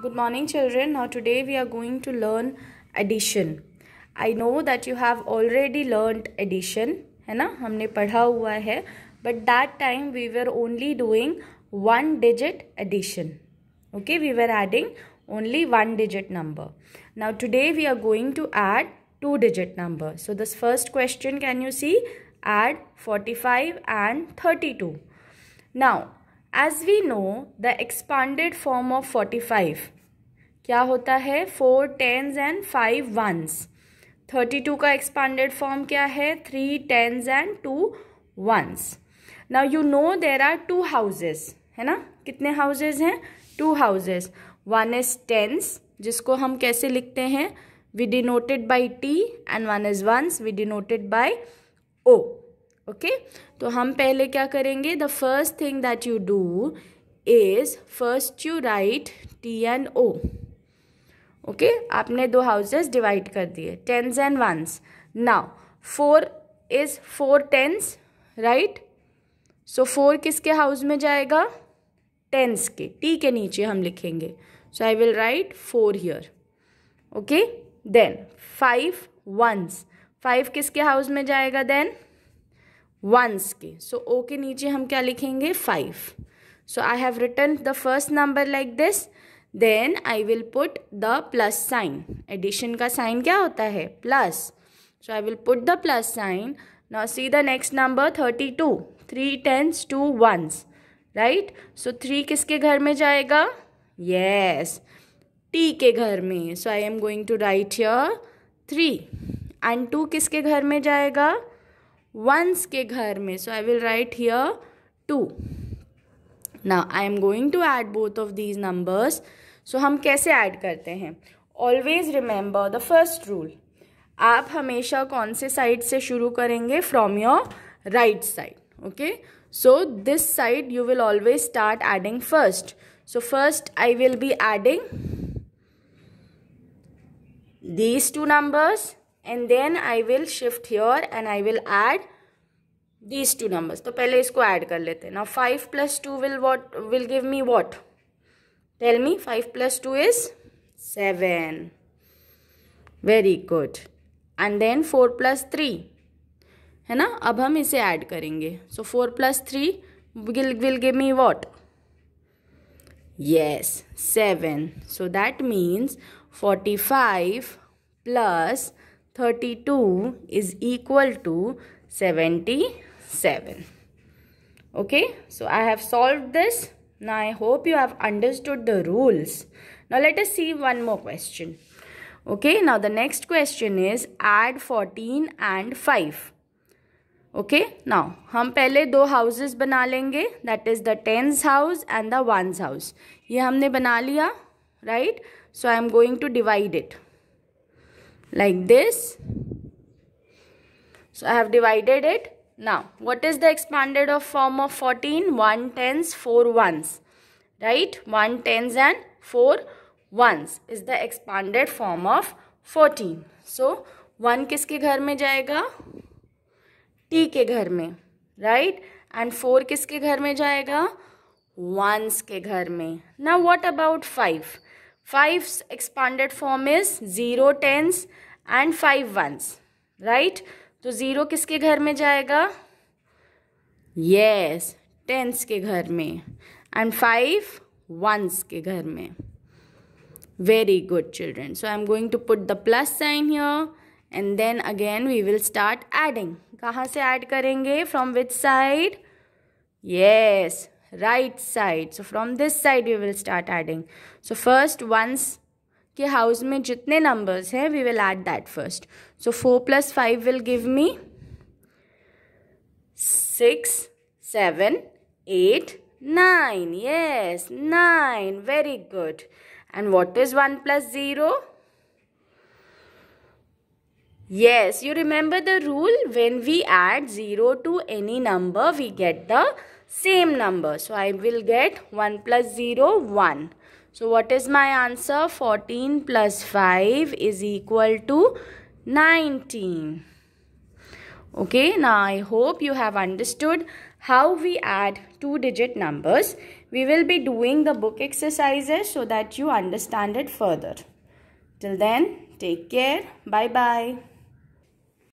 Good morning children. Now today we are going to learn addition. I know that you have already learned addition. है ना हमने पढ़ा हुआ है but that time we were only doing one digit addition. Okay, we were adding only one digit number. Now today we are going to add two digit number. So this first question can you see? Add 45 and 32. Now as we know the expanded form of forty five क्या होता है four tens and five ones thirty two का expanded form क्या है three tens and two ones now you know there are two houses है ना कितने houses हैं two houses one is tens जिसको हम कैसे लिखते हैं we denoted by T and one is ones we denoted by O okay तो हम पहले क्या करेंगे the first thing that you do is first you write T and O okay आपने दो हाउसेस डिवाइड कर दिए tens and ones now four is four tens right so four किसके हाउस में जाएगा टेंस के टी के नीचे हम लिखेंगे so I will write four here okay then five ones five किसके हाउस में जाएगा देन वंस के सो so, ओ के नीचे हम क्या लिखेंगे five so I have written the first number like this then I will put the plus sign addition का साइन क्या होता है plus so I will put the plus sign now see the next number thirty two three tens two ones right so three किसके घर में जाएगा yes T के घर में so I am going to write here three and two किसके घर में जाएगा वंस के घर में so I will write here two ना I am going to add both of these numbers so हम कैसे ऐड करते हैं always remember the first rule आप हमेशा कौन से साइड से शुरू करेंगे from your right side okay so this side you will always start adding first so first I will be adding these two numbers and then I will shift your and I will add these two numbers तो पहले इसको add कर लेते हैं ना five plus two will what will give me what tell me five plus two is seven very good and then four plus three है ना अब हम इसे ऐड करेंगे so four plus three will will give me what yes so that means forty five plus thirty two is equal to seventy 7 okay so i have solved this now i hope you have understood the rules now let us see one more question okay now the next question is add 14 and 5 okay now hum pehle do houses bana lenge that is the tens house and the ones house ye humne bana liya right so i am going to divide it like this so i have divided it Now, what is the expanded of form of 14? 1 tens, 4 ones. Right? 1 tens and 4 ones is the expanded form of 14. So, 1 किसके घर में जाएगा t के घर में right and 4 किसके घर में जाएगा ones के घर में now what about 5? Five's expanded form is zero tens and five ones right तो ज़ीरो किसके घर में जाएगा यस टेंस के घर में एंड फाइव वंस के घर में very good children so I am going to put the plus sign here and then again we will start adding कहाँ से ऐड करेंगे from which side yes right side so from this side we will start adding so first ones के house में जितने numbers हैं we will add that first so four plus five will give me six seven eight nine yes nine very good and what is one plus zero Yes, you remember the rule when we add 0 to any number we get the same number. So I will get 1 plus 0 1. So what is my answer? 14 plus 5 is equal to 19. Okay, now I hope you have understood how we add two-digit numbers. We will be doing the book exercises so that you understand it further. Till then, take care. Bye-bye.